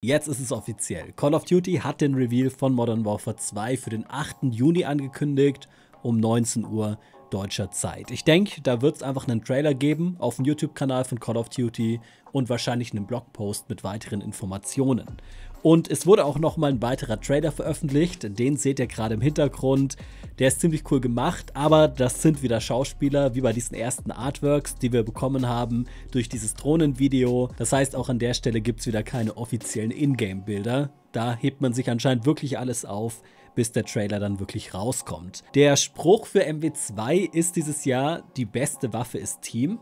Jetzt ist es offiziell. Call of Duty hat den Reveal von Modern Warfare 2 für den 8. Juni angekündigt um 19 Uhr deutscher Zeit. Ich denke, da wird es einfach einen Trailer geben auf dem YouTube-Kanal von Call of Duty und wahrscheinlich einen Blogpost mit weiteren Informationen. Und es wurde auch nochmal ein weiterer Trailer veröffentlicht, den seht ihr gerade im Hintergrund. Der ist ziemlich cool gemacht, aber das sind wieder Schauspieler, wie bei diesen ersten Artworks, die wir bekommen haben durch dieses Drohnenvideo. Das heißt, auch an der Stelle gibt es wieder keine offiziellen Ingame-Bilder. Da hebt man sich anscheinend wirklich alles auf, bis der Trailer dann wirklich rauskommt. Der Spruch für MW2 ist dieses Jahr, die beste Waffe ist Team.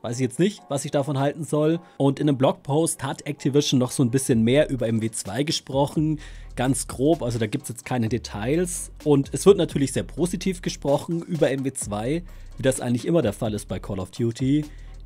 Weiß ich jetzt nicht, was ich davon halten soll. Und in einem Blogpost hat Activision noch so ein bisschen mehr über MW2 gesprochen. Ganz grob, also da gibt es jetzt keine Details. Und es wird natürlich sehr positiv gesprochen über MW2, wie das eigentlich immer der Fall ist bei Call of Duty.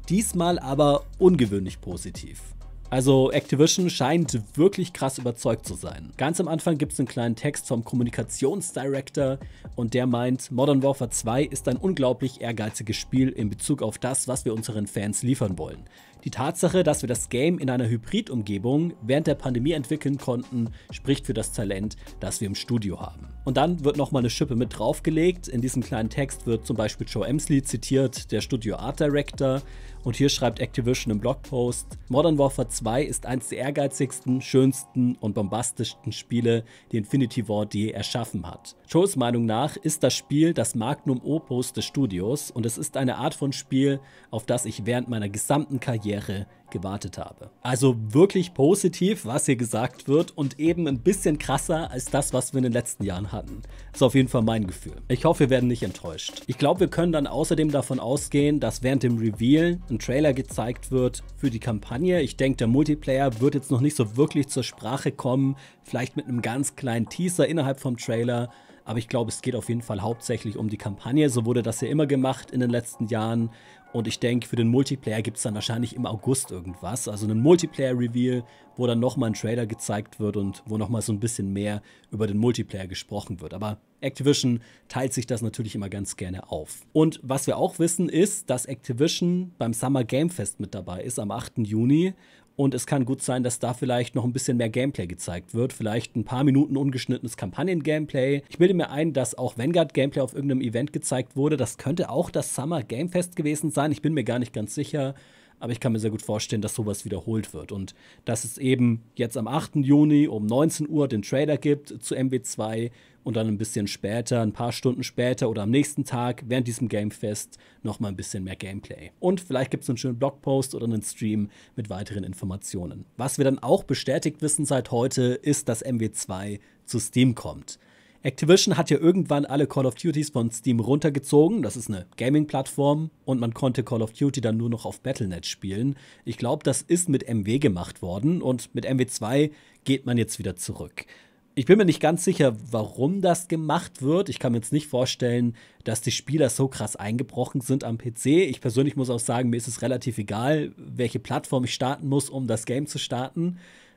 Diesmal aber ungewöhnlich positiv. Also Activision scheint wirklich krass überzeugt zu sein. Ganz am Anfang gibt es einen kleinen Text vom Kommunikationsdirektor und der meint, Modern Warfare 2 ist ein unglaublich ehrgeiziges Spiel in Bezug auf das, was wir unseren Fans liefern wollen. Die Tatsache, dass wir das Game in einer Hybrid-Umgebung während der Pandemie entwickeln konnten, spricht für das Talent, das wir im Studio haben. Und dann wird nochmal eine Schippe mit draufgelegt. In diesem kleinen Text wird zum Beispiel Joe Emsley zitiert, der Studio Art Director. Und hier schreibt Activision im Blogpost, Modern Warfare 2 ist eines der ehrgeizigsten, schönsten und bombastischsten Spiele, die Infinity War D erschaffen hat. Joes Meinung nach ist das Spiel das Magnum Opus des Studios und es ist eine Art von Spiel, auf das ich während meiner gesamten Karriere Jahre gewartet habe. Also wirklich positiv, was hier gesagt wird und eben ein bisschen krasser als das, was wir in den letzten Jahren hatten. Ist auf jeden Fall mein Gefühl. Ich hoffe, wir werden nicht enttäuscht. Ich glaube, wir können dann außerdem davon ausgehen, dass während dem Reveal ein Trailer gezeigt wird für die Kampagne. Ich denke, der Multiplayer wird jetzt noch nicht so wirklich zur Sprache kommen, vielleicht mit einem ganz kleinen Teaser innerhalb vom Trailer. Aber ich glaube, es geht auf jeden Fall hauptsächlich um die Kampagne. So wurde das ja immer gemacht in den letzten Jahren. Und ich denke, für den Multiplayer gibt es dann wahrscheinlich im August irgendwas. Also einen Multiplayer-Reveal, wo dann nochmal ein Trailer gezeigt wird und wo nochmal so ein bisschen mehr über den Multiplayer gesprochen wird. Aber Activision teilt sich das natürlich immer ganz gerne auf. Und was wir auch wissen ist, dass Activision beim Summer Game Fest mit dabei ist am 8. Juni. Und es kann gut sein, dass da vielleicht noch ein bisschen mehr Gameplay gezeigt wird. Vielleicht ein paar Minuten ungeschnittenes Kampagnen-Gameplay. Ich bilde mir ein, dass auch Vanguard-Gameplay auf irgendeinem Event gezeigt wurde. Das könnte auch das Summer Game Fest gewesen sein sein, ich bin mir gar nicht ganz sicher, aber ich kann mir sehr gut vorstellen, dass sowas wiederholt wird. Und dass es eben jetzt am 8. Juni um 19 Uhr den Trailer gibt zu MW2 und dann ein bisschen später, ein paar Stunden später oder am nächsten Tag während diesem Gamefest nochmal ein bisschen mehr Gameplay. Und vielleicht gibt es einen schönen Blogpost oder einen Stream mit weiteren Informationen. Was wir dann auch bestätigt wissen seit heute, ist, dass MW2 zu Steam kommt. Activision hat ja irgendwann alle Call of Duties von Steam runtergezogen. Das ist eine Gaming-Plattform und man konnte Call of Duty dann nur noch auf Battlenet spielen. Ich glaube, das ist mit MW gemacht worden und mit MW2 geht man jetzt wieder zurück. Ich bin mir nicht ganz sicher, warum das gemacht wird. Ich kann mir jetzt nicht vorstellen, dass die Spieler so krass eingebrochen sind am PC. Ich persönlich muss auch sagen, mir ist es relativ egal, welche Plattform ich starten muss, um das Game zu starten.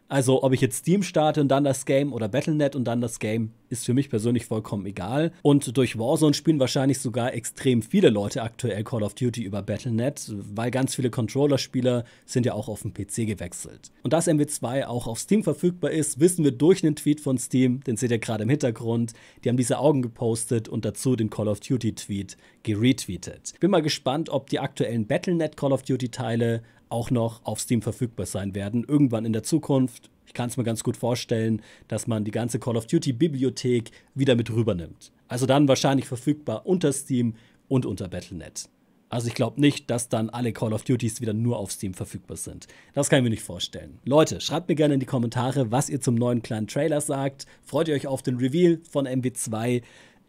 Also, ob ich jetzt Steam starte und dann das Game oder Battle.net und dann das Game, ist für mich persönlich vollkommen egal. Und durch Warzone spielen wahrscheinlich sogar extrem viele Leute aktuell Call of Duty über Battle.net, weil ganz viele Controller-Spieler sind ja auch auf den PC gewechselt. Und dass MW2 auch auf Steam verfügbar ist, wissen wir durch einen Tweet von Steam, den seht ihr gerade im Hintergrund. Die haben diese Augen gepostet und dazu den Call of Duty-Tweet geretweetet. Bin mal gespannt, ob die aktuellen Battle.net Call of Duty-Teile auch noch auf Steam verfügbar sein werden. Irgendwann in der Zukunft. Ich kann es mir ganz gut vorstellen, dass man die ganze Call of Duty-Bibliothek wieder mit rübernimmt. Also dann wahrscheinlich verfügbar unter Steam und unter Battle.net. Also ich glaube nicht, dass dann alle Call of Duties wieder nur auf Steam verfügbar sind. Das kann ich mir nicht vorstellen. Leute, schreibt mir gerne in die Kommentare, was ihr zum neuen kleinen Trailer sagt. Freut ihr euch auf den Reveal von MW2?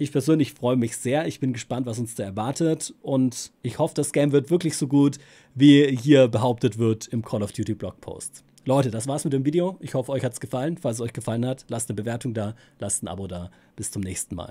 Ich persönlich freue mich sehr. Ich bin gespannt, was uns da erwartet. Und ich hoffe, das Game wird wirklich so gut, wie hier behauptet wird im Call of Duty Blogpost. Leute, das war's mit dem Video. Ich hoffe, euch hat's gefallen. Falls es euch gefallen hat, lasst eine Bewertung da, lasst ein Abo da. Bis zum nächsten Mal.